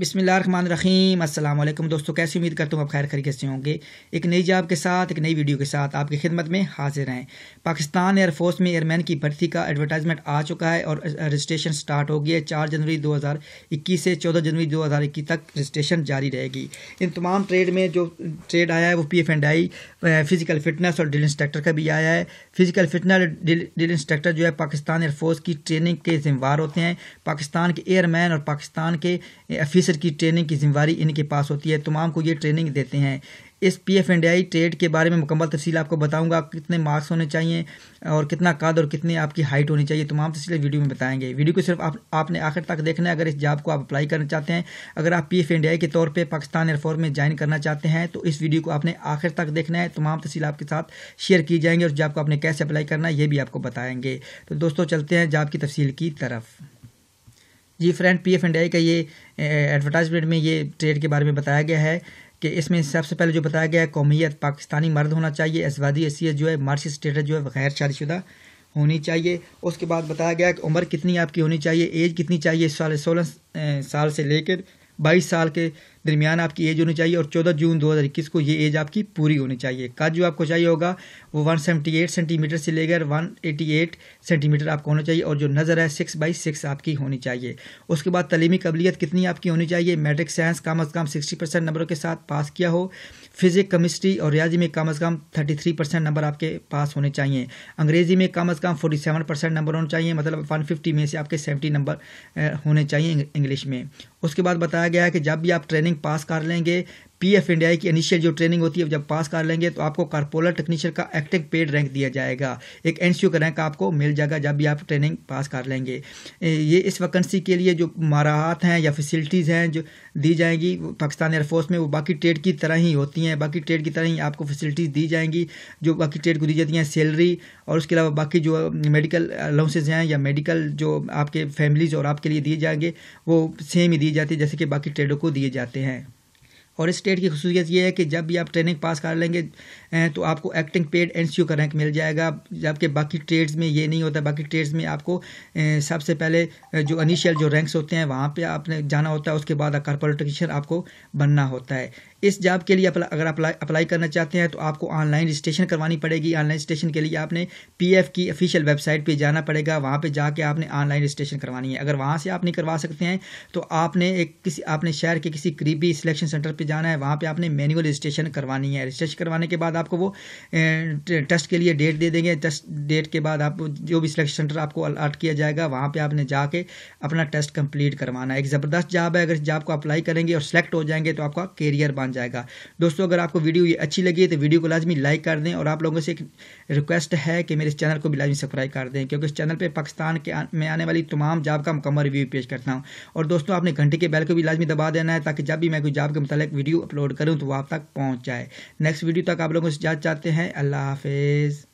बिसमान रहीम अल्लाम दोस्तों कैसी उम्मीद करता हूँ आप खैर खरीके से होंगे एक नई जॉब के साथ एक नई वीडियो के साथ आपकी खिदमत में हाजिर हैं पाकिस्तान एयरफोर्स में एयरमैन की भर्ती का एडवर्टाइजमेंट आ चुका है और रजिस्ट्रेशन स्टार्ट हो गया है चार जनवरी 2021 से 14 जनवरी 2021 तक रजिस्ट्रेशन जारी रहेगी इन तमाम ट्रेड में जो ट्रेड आया है वो P F and I physical fitness और ड्रिल इंस्ट्रक्टर का भी आया है फिजिकल फिटनेस ड्रिल इंस्ट्रक्टर जो है पाकिस्तान एयरफोर्स की ट्रेनिंग के जिम्मेवार होते हैं पाकिस्तान के एयरमैन और पाकिस्तान के ऑफिसर की ट्रेनिंग की जिम्मेवारी इनके पास होती है तमाम को ये ट्रेनिंग देते हैं इस P F and I trade के बारे में मुकम्मल तफसील आपको बताऊंगा कितने मार्क्स होने चाहिए और कितना काद और कितनी आपकी हाइट होनी चाहिए तमाम तफसीलें वीडियो में बताएंगे वीडियो को सिर्फ आप आपने आखिर तक देखना है अगर इस जॉब को आप अप्लाई करना चाहते हैं अगर आप पी एफ एंड आई के तौर पर पाकिस्तान एयरफोर्स में ज्वाइन करना चाहते हैं तो इस वीडियो को आपने आखिर तक देखना है तमाम तफसील आपके साथ शेयर की जाएंगे और जॉब को आपने कैसे अप्लाई करना है ये भी आपको बताएंगे तो दोस्तों चलते हैं जॉब की तफसील की तरफ जी friend P F and I का ये एडवर्टाइजमेंट में ये ट्रेड के बारे में बताया गया है कि इसमें सबसे पहले जो बताया गया है कौमीत पाकिस्तानी मर्द होना चाहिए इसवादी हैसीत जो है मार्सी स्टेटस जो है गैर शादीशुदा होनी चाहिए उसके बाद बताया गया कि उम्र कितनी आपकी होनी चाहिए एज कितनी चाहिए साल सोलह साल से लेकर बाईस साल के दरमियान आपकी एज होनी चाहिए और चौदह जून 2021 को ये एज आपकी पूरी होनी चाहिए कद जो आपको चाहिए होगा वो 178 सेंटीमीटर से लेकर 188 सेंटीमीटर आपको होना चाहिए और जो नज़र है सिक्स बाई सिक्स आपकी होनी चाहिए उसके बाद तलीमी कबलीत कितनी आपकी होनी चाहिए मेट्रिक साइंस कम अज़ कम सिक्सटी परसेंट नंबरों के साथ पास किया हो फिज़िक केमिस्ट्री और रियाजी में कम अज़ कम थर्टी थ्री परसेंट नंबर आपके पास होने चाहिए अंग्रेज़ी में कम अज़ कम फोर्टी सेवन परसेंट नंबर होने चाहिए मतलब वन फिफ्टी में से आपके सेवेंटी नंबर होने चाहिए इंग्लिश में उसके बाद बताया गया है कि जब भी आप ट्रेनिंग पास कर लेंगे पीएफ इंडिया की इनिशियल जो ट्रेनिंग होती है जब पास कर लेंगे तो आपको कारपोलर टेक्नीशियन का एक्टिव पेड रैंक दिया जाएगा एक एनसीओ का रैंक आपको मिल जाएगा जब भी आप ट्रेनिंग पास कर लेंगे ये इस वैकेंसी के लिए जो माराहत हैं या फैसिलिटीज़ हैं जो दी जाएंगी पाकिस्तान एयरफोर्स में वो बाकी ट्रेड की तरह ही होती हैं बाकी ट्रेड की तरह ही आपको फैसिलिटीज़ दी जाएंगी जो बाकी ट्रेड को दी जाती हैं सैलरी और उसके अलावा बाकी जो मेडिकल अलाउंसेज हैं या मेडिकल जो आपके फैमिलीज़ और आपके लिए दिए जाएंगे वो सेम ही दिए जाते हैं जैसे कि बाकी ट्रेडों को दिए जाते हैं और इस स्टेट की खसूसियत यह है कि जब भी आप ट्रेनिंग पास कर लेंगे तो आपको एक्टिंग पेड एन सी का रैंक मिल जाएगा जबकि बाकी ट्रेड्स में ये नहीं होता बाकी ट्रेड्स में आपको सबसे पहले जो इनिशियल जो रैंक्स होते हैं वहाँ पे आपने जाना होता है उसके बाद कारपोरेटिशन आपको बनना होता है इस जॉब के लिए अगर अप्लाई अप्लाई करना चाहते हैं तो आपको ऑनलाइन रजिस्ट्रेशन करवानी पड़ेगी ऑनलाइन रजिस्ट्रेशन के लिए आपने एफ की ऑफिशियल वेबसाइट पर जाना पड़ेगा वहाँ पर जाके आपने ऑनलाइन रजिस्ट्रेशन करवानी है अगर वहाँ से आप नहीं करवा सकते हैं तो आपने एक किसी आपने शहर के किसी करीबी सिलेक्शन सेंटर पर जाना है वहाँ पे आपने मैनुअल रजिस्ट्रेशन करवानी है रजिस्ट्रेशन करवाने के बाद आपको वो टेस्ट के लिए डेट दे देंगे टेस्ट डेट के बाद आप जो भी सिलेक्शन सेंटर आपको अलाट किया जाएगा वहाँ पर आपने जाके अपना टेस्ट कंप्लीट करवाना है एक ज़बरदस्त जॉब है अगर जॉब को अप्लाई करेंगे और सिलेक्ट हो जाएंगे तो आपका करियर बन जाएगा दोस्तों अगर आपको वीडियो ये अच्छी लगी है तो वीडियो को लाजमी लाइक कर दें और आप लोगों से एक रिक्वेस्ट है कि मेरे इस चैनल को भी लाजमी सब्सक्राइब कर दें क्योंकि इस चैनल पर पाकिस्तान के में आने वाली तमाम जॉब का मुकम्मल रिव्यू पेश करता हूँ और दोस्तों आपने घंटे के बैल को भी लाजमी दबा देना है ताकि जब भी मैं कोई जॉब के मुतालिक वीडियो अपलोड करूँ तो आप तक पहुँच जाए नेक्स्ट वीडियो तक आप लोगों से जात चाहते हैं अल्लाह हाफिज़